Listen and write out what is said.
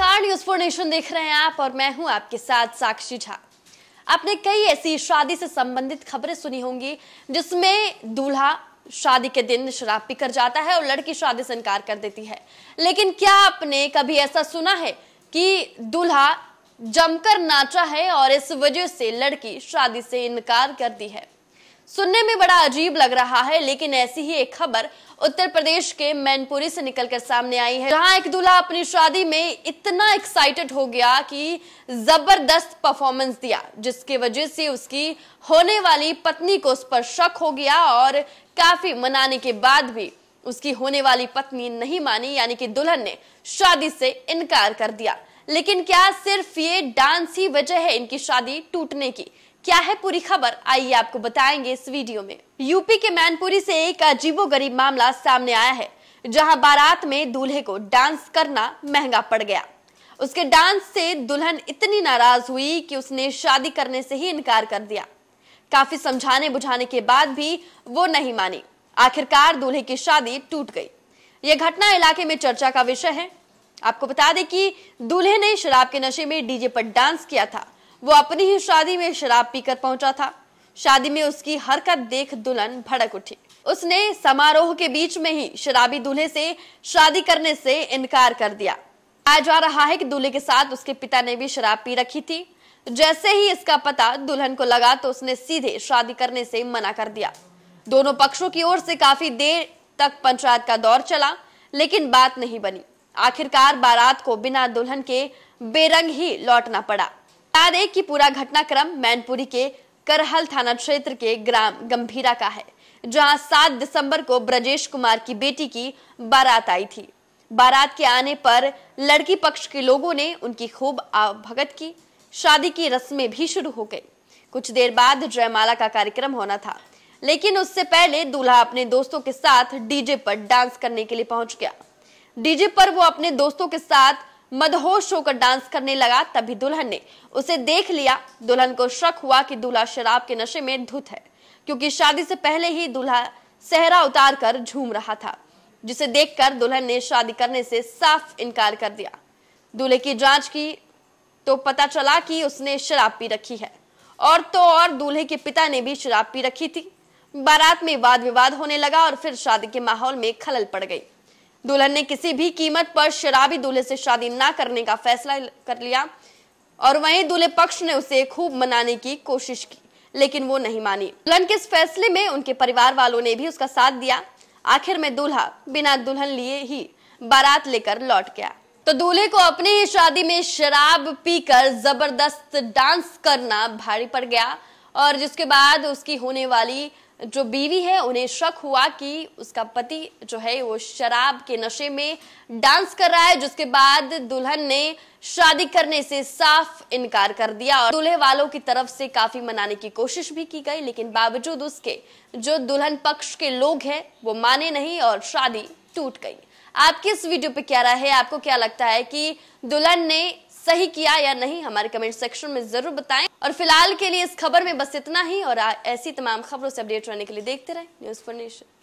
नमस्कार news for nation देख रहे हैं आप और मैं हूं आपके साथ साक्षी झा आपने कई ऐसी शादी से संबंधित खबरें सुनी होंगी जिसमें दूल्हा शादी के दिन शराब पी कर जाता है और लड़की शादी से इनकार कर देती है लेकिन क्या आपने कभी ऐसा सुना है कि दूल्हा जमकर नाचा है और इस वजह से लड़की शादी से इनकार कर दी है सुनने में बड़ा अजीब लग रहा है लेकिन ऐसी ही एक खबर उत्तर प्रदेश के मैनपुरी से निकलकर सामने आई है जहां एक दूल्हा अपनी शादी में इतना एक्साइटेड हो गया कि जबरदस्त परफॉर्मेंस दिया जिसके वजह से उसकी होने वाली पत्नी को उस पर शक हो गया और काफी मनाने के बाद भी उसकी होने वाली पत्नी नहीं मानी यानी कि दुल्हन ने शादी से इनकार कर दिया लेकिन क्या सिर्फ ये डांस ही वजह है इनकी शादी टूटने की क्या है पूरी खबर आइए आपको बताएंगे इस वीडियो में यूपी के मैनपुरी से एक अजीबोगरीब मामला सामने आया है जहां बारात में दूल्हे को डांस करना महंगा पड़ गया उसके डांस से दुल्हन इतनी नाराज हुई कि उसने शादी करने से ही इनकार कर दिया काफी समझाने बुझाने के बाद भी वो नहीं मानी आखिरकार दूल्हे की शादी टूट गई यह घटना इलाके में चर्चा का विषय है आपको बता दें कि दूल्हे ने शराब के नशे में डीजे पर डांस किया था वो अपनी ही शादी में शराब पीकर पहुंचा था शादी में उसकी हरकत देख दुल्हन भड़क उठी उसने समारोह के बीच में ही शराबी दूल्हे से शादी करने से इनकार कर दिया आया जा रहा है कि दूल्हे के साथ उसके पिता ने भी शराब पी रखी थी जैसे ही इसका पता दुल्हन को लगा तो उसने सीधे शादी करने से मना कर दिया दोनों पक्षों की ओर से काफी देर तक पंचायत का दौर चला लेकिन बात नहीं बनी आखिरकार बारात को बिना दुल्हन के बेरंग ही लौटना पड़ा बता दें कि पूरा घटनाक्रम मैनपुरी के करहल थाना क्षेत्र के ग्राम गंभीरा का है जहां 7 दिसंबर को ब्रजेश कुमार की बेटी की बारात आई थी बारात के आने पर लड़की पक्ष के लोगों ने उनकी खूब भगत की शादी की रस्में भी शुरू हो गई कुछ देर बाद जयमाला का कार्यक्रम होना था लेकिन उससे पहले दूल्हा अपने दोस्तों के साथ डीजे पर डांस करने के लिए पहुंच गया डीजे पर वो अपने दोस्तों के साथ मदहोश होकर डांस करने लगा तभी दुल्हन ने उसे देख लिया दुल्हन को शक हुआ कि दूल्हा शराब के नशे में धुत है क्योंकि शादी से पहले ही दूल्हा सहरा उतार कर झूम रहा था जिसे देखकर दुल्हन ने शादी करने से साफ इनकार कर दिया दूल्हे की जांच की तो पता चला कि उसने शराब पी रखी है और तो और दूल्हे के पिता ने भी शराब पी रखी थी बारात में वाद विवाद होने लगा और फिर शादी के माहौल में खलल पड़ गई दुल्हन ने किसी भी कीमत पर शराबी दूल्हे से शादी ना करने का फैसला कर लिया और वहीं दूल्हे पक्ष ने उसे खूब मनाने की कोशिश की लेकिन वो नहीं मानी दुल्हन के इस फैसले में उनके परिवार वालों ने भी उसका साथ दिया आखिर में दूल्हा बिना दुल्हन लिए ही बारात लेकर लौट गया तो दूल्हे को अपनी ही शादी में शराब पीकर जबरदस्त डांस करना भारी पड़ गया और जिसके बाद उसकी होने वाली जो बीवी है उन्हें शक हुआ कि उसका पति जो है वो शराब के नशे में डांस कर रहा है जिसके बाद दुल्हन ने शादी करने से साफ इनकार कर दिया और दूल्हे वालों की तरफ से काफी मनाने की कोशिश भी की गई लेकिन बावजूद उसके जो दुल्हन पक्ष के लोग हैं वो माने नहीं और शादी टूट गई आपकी इस वीडियो पे क्या राय है आपको क्या लगता है कि दुल्हन ने सही किया या नहीं हमारे कमेंट सेक्शन में जरूर बताएं और फिलहाल के लिए इस खबर में बस इतना ही और ऐसी तमाम खबरों से अपडेट रहने के लिए देखते रहे न्यूज फॉर नेशन